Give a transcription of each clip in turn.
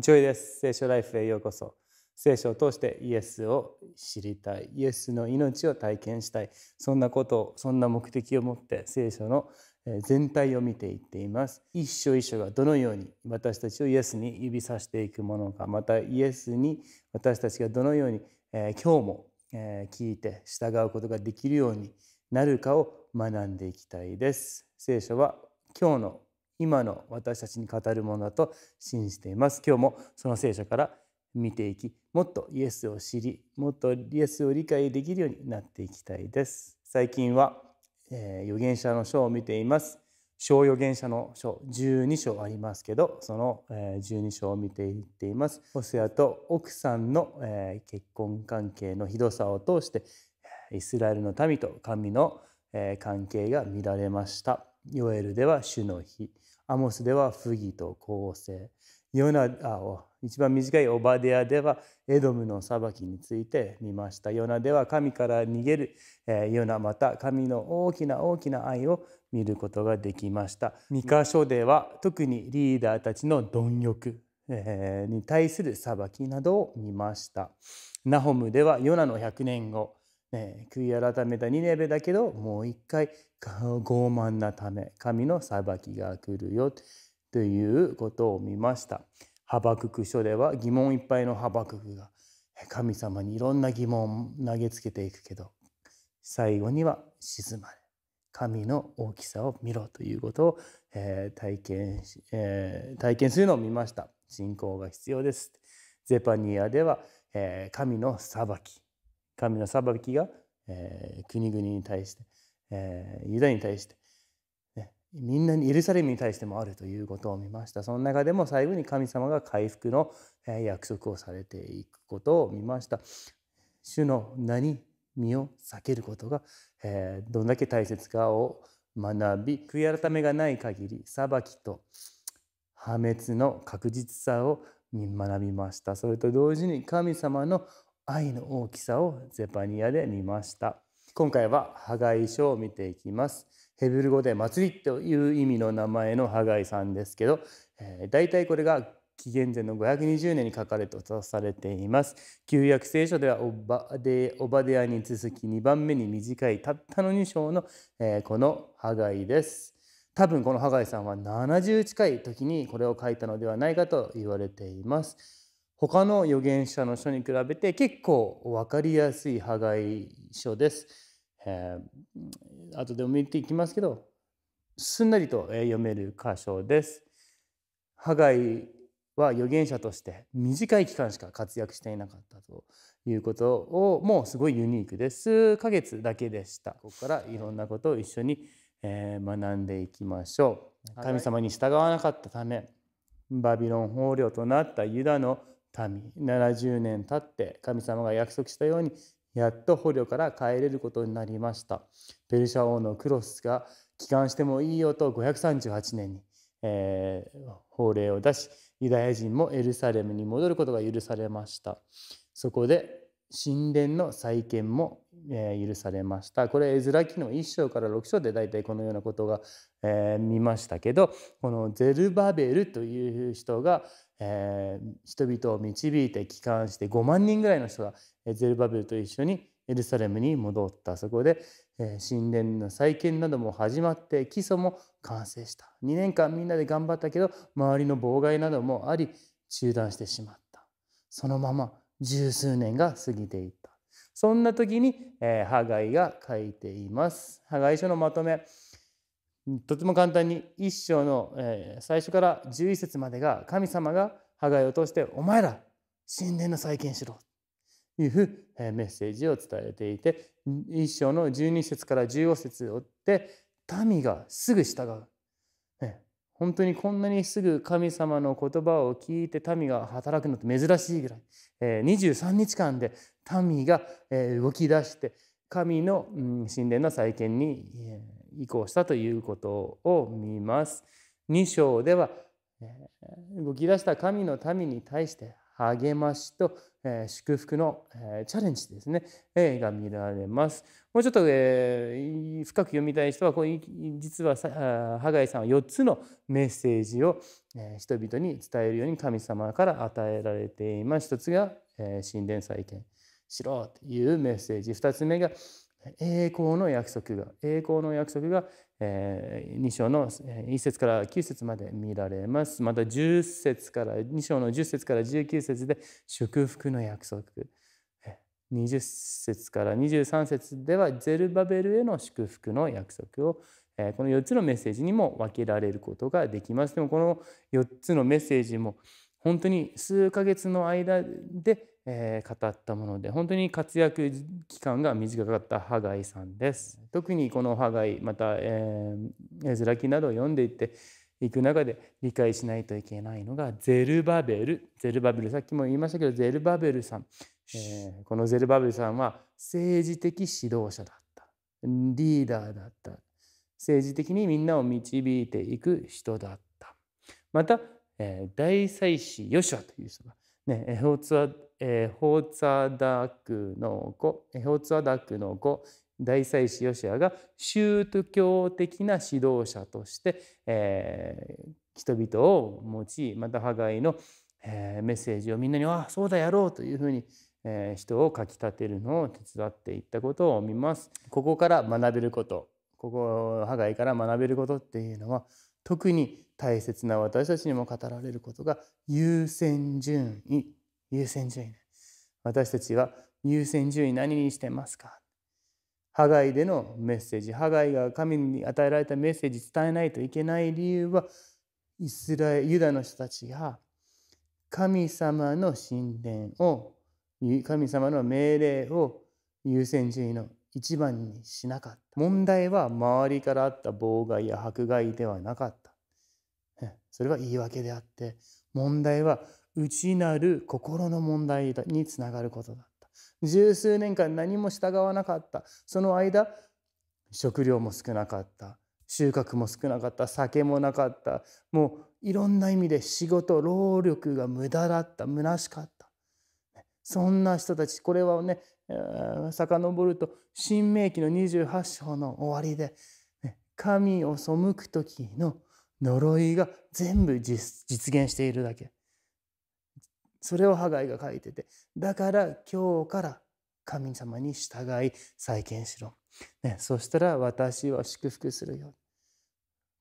ちょいです。聖書ライフへようこそ。聖書を通してイエスを知りたい。イエスの命を体験したい。そんなことを、そんな目的を持って聖書の全体を見ていっています。一章一章がどのように私たちをイエスに指さしていくものか、またイエスに私たちがどのように、えー、今日も、え聞いて従うことができるようになるかを学んでいきたいです。聖書は今日の今の私たちに語るものだと信じています今日もその聖書から見ていきもっとイエスを知りもっとイエスを理解できるようになっていきたいです最近は、えー、預言者の書を見ています小預言者の書12章ありますけどその、えー、12章を見ていっていますホセアと奥さんの、えー、結婚関係のひどさを通してイスラエルの民と神の、え関係が見られましたヨエルでは主の日アモスでは不義と公正。ヨナあ一番短いオバデアではエドムの裁きについて見ました。ヨナでは神から逃げる、えー、ヨナまた神の大きな大きな愛を見ることができました。三箇所では特にリーダーたちの貪欲、えー、に対する裁きなどを見ました。ナホムではヨナの100年後ね、悔い改めたニネベだけどもう一回傲慢なため神の裁きが来るよということを見ました。ハバクク書では疑問いっぱいのハバククが神様にいろんな疑問を投げつけていくけど最後には静まれ神の大きさを見ろということを、えー、体験えー、体験するのを見ました信仰が必要ですゼパニアでは、えー、神の裁き神の裁きが、えー、国々に対して、えー、ユダに対して、ね、みんなにエルサレムに対してもあるということを見ましたその中でも最後に神様が回復の、え約束をされていくことを見ました主の名に身を避けることが、えー、どんだけ大切かを学び悔い改めがない限り裁きと破滅の確実さを学びましたそれと同時に神様の愛の大きさをゼパニアで見ました今回はハガイ書を見ていきますヘブル語で祭りという意味の名前のハガイさんですけど、えー、たいこれが紀元前の520年に書かれたとされています旧約聖書ではオバデオバデアに続き2番目に短いたったの2章の、えー、このハガイです多分このハガイさんは70近い時にこれを書いたのではないかと言われています他の預言者の書に比べて結構分かりやすい破壊書です。えー、後でも見ていきますけどすんなりと読める箇所です。破壊は預言者として短い期間しか活躍していなかったということをもうすごいユニークです数ヶ月だけでしたここからいろんなことを一緒に学んでいきましょう神様に従わなかったためバビロン捕虜となったユダの民70年経って神様が約束したようにやっと捕虜から帰れることになりましたペルシャ王のクロスが帰還してもいいよと538年に、えー、法令を出しユダヤ人もエルサレムに戻ることが許されましたそこで神殿の再建も、え許されましたこれ絵面記の1章から6章で大体このようなことが、えー、見ましたけどこのゼルバベルという人がえー、人々を導いて帰還して5万人ぐらいの人がゼルバベルと一緒にエルサレムに戻ったそこで、えー、神殿の再建なども始まって基礎も完成した2年間みんなで頑張ったけど周りの妨害などもあり中断してしまったそのまま十数年が過ぎていったそんな時に、えー、ハガイが書いていますハガイ書のまとめとても簡単に一章の最初から11節までが神様がハガイを通して「お前ら神殿の再建しろ」というメッセージを伝えていて一章の12節から15節を追って民がすぐ従う、本当にこんなにすぐ神様の言葉を聞いて民が働くのって珍しいぐらい23日間で民が動き出して神の神殿の再建に移行したということを見ます。2章では動き出した神の民に対して励ましと祝福のチャレンジですねが見られます。もうちょっと深く読みたい人は実はハガイさんは4つのメッセージを人々に伝えるように神様から与えられています。1つが神殿再建しろというメッセージ2つ目が栄光の約束が栄光の約束が、2章の1節から9節まで見られますまた10節から2章の10節から19節で祝福の約束20節から23節ではゼルバベルへの祝福の約束をこの4つのメッセージにも分けられることができますでもこの4つのメッセージも本当に数ヶ月の間でえー、語ったもので本当に活躍期間が短かったハガイさんです特にこのハガイまた、えー、エズラ記などを読んでいっていく中で理解しないといけないのがゼルバベルゼルバベルさっきも言いましたけどゼルバベルさん、えー、このゼルバベルさんは政治的指導者だったリーダーだった政治的にみんなを導いていく人だったまた、えー、大祭司ヨシュアという人がね、エホツアえー、ホーツァダクの子、ホーツァダクの子、大祭司ヨシアが宗教的な指導者として、えー、人々を持ちまた破壊の、えー、メッセージをみんなに、ああ、そうだやろうというふうに、えー、人をかき立てるのを手伝っていったことを見ます。ここから学べること、ここ、破壊から学べることっていうのは、特に大切な私たちにも語られることが優先順位優先順位私たちは優先順位何にしてますかハガイでのメッセージハガイが神に与えられたメッセージ伝えないといけない理由はイスラエルユダの人たちが神様の神殿を神様の命令を優先順位の一番にしなかった問題は周りからあった妨害や迫害ではなかったそれは言い訳であって問題は内なる心の問題につながることだった十数年間何も従わなかったその間食料も少なかった収穫も少なかった酒もなかったもういろんな意味で仕事労力が無駄だった虚しかったそんな人たちこれはね遡ると新明紀の28章の終わりで神を背く時の呪いが全部実現しているだけそれをハガイが書いててだから今日から神様に従い再建しろ、ね、そしたら私は祝福するよ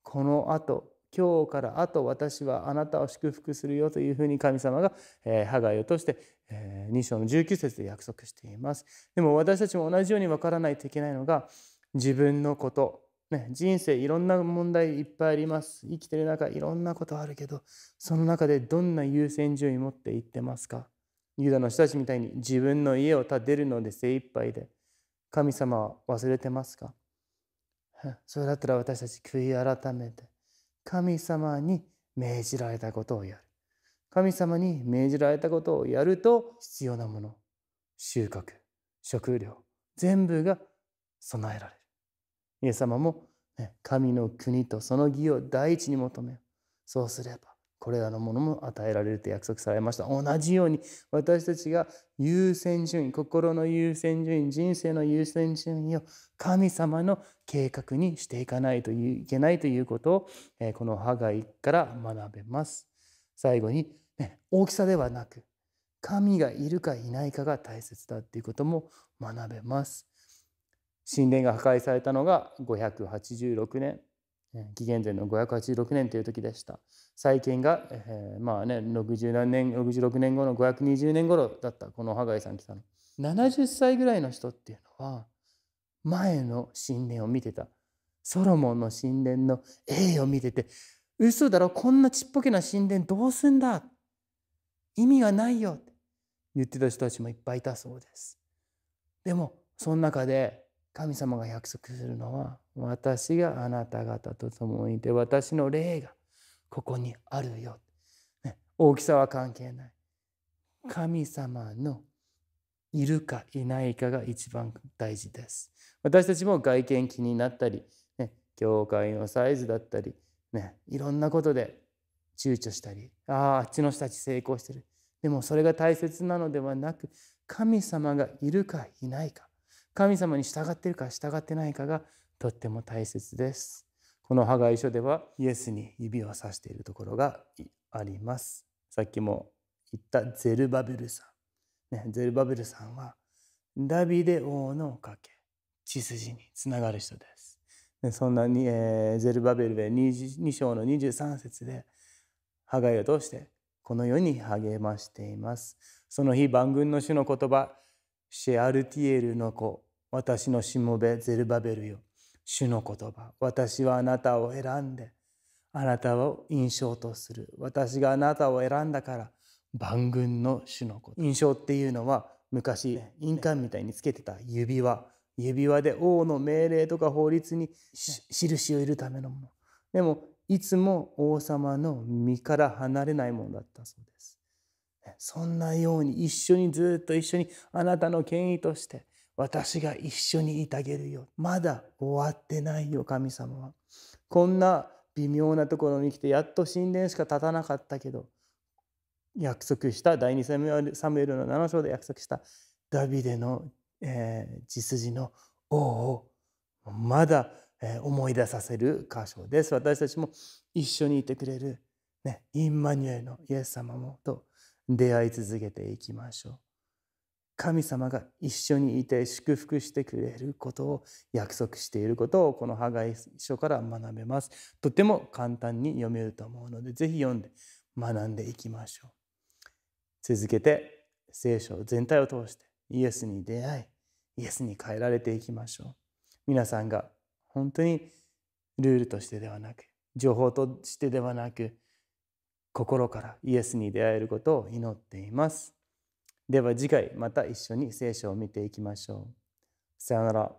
このあと今日からあと私はあなたを祝福するよというふうに神様が、えー、ハガイを通して、えー、2章の19節で約束していますでも私たちも同じように分からないといけないのが自分のことね、人生いろんな問題いっぱいあります生きてる中いろんなことあるけどその中でどんな優先順位持っていってますかユダの人たちみたいに自分の家を建てるので精一杯で神様は忘れてますかそれだったら私たち悔い改めて神様に命じられたことをやる神様に命じられたことをやると必要なもの収穫食料全部が備えられるイエス様も、ね、神の国とその義を第一に求めそうすればこれらのものも与えられると約束されました同じように私たちが優先順位心の優先順位人生の優先順位を神様の計画にしていかないといけないということを、えこのハガイから学べます最後に、ね、大きさではなく神がいるかいないかが大切だっていうことも学べます神殿が破壊されたのが586年紀元前の586年という時でした再建が、えー、まあね60何年66年後の520年頃だったこのハガイさん来たの70歳ぐらいの人っていうのは前の神殿を見てたソロモンの神殿の栄を見てて嘘だろこんなちっぽけな神殿どうすんだ意味がないよって言ってた人たちもいっぱいいたそうですでもその中で神様が約束するのは私があなた方と共にいて私の霊がここにあるよ、ね、大きさは関係ない神様のいるかいないかが一番大事です私たちも外見気になったり、ね、教会のサイズだったり、ね、いろんなことで躊躇したりあああっちの人たち成功してるでもそれが大切なのではなく神様がいるかいないか神様に従っているか従ってないかがとっても大切です。この破壊書ではイエスに指をさしているところがあります。さっきも言ったゼルバベルさん。ね、ゼルバベルさんはダビデ王の家系血筋につながる人です。でそんなに、えー、ゼルバベルで 2, 2章の23節でハガイを通してこの世に励ましています。その日万軍の主の言葉シェアルティエルの子私のしもべゼルバベルよ主の言葉私はあなたを選んであなたを印象とする私があなたを選んだから万軍の主の子。印象っていうのは昔印鑑みたいにつけてた指輪指輪で王の命令とか法律に印を入れるためのものでもいつも王様の身から離れないものだったそうですそんなように一緒にずっと一緒にあなたの権威として私が一緒にいてあげるよまだ終わってないよ神様はこんな微妙なところに来てやっと神殿しか立たなかったけど約束した第2サムエルの7章で約束したダビデの、えー、血筋の王をまだ、えー、思い出させる箇所です私たちも一緒にいてくれる、ね、インマニュエルのイエス様もと出会い続けていきましょう神様が一緒にいて祝福してくれることを約束していることをこのハガ一書から学べますとても簡単に読めると思うのでぜひ読んで学んでいきましょう続けて聖書全体を通してイエスに出会いイエスに変えられていきましょう皆さんが本当にルールとしてではなく情報としてではなく心からイエスに出会えることを祈っていますでは次回また一緒に聖書を見ていきましょうさよなら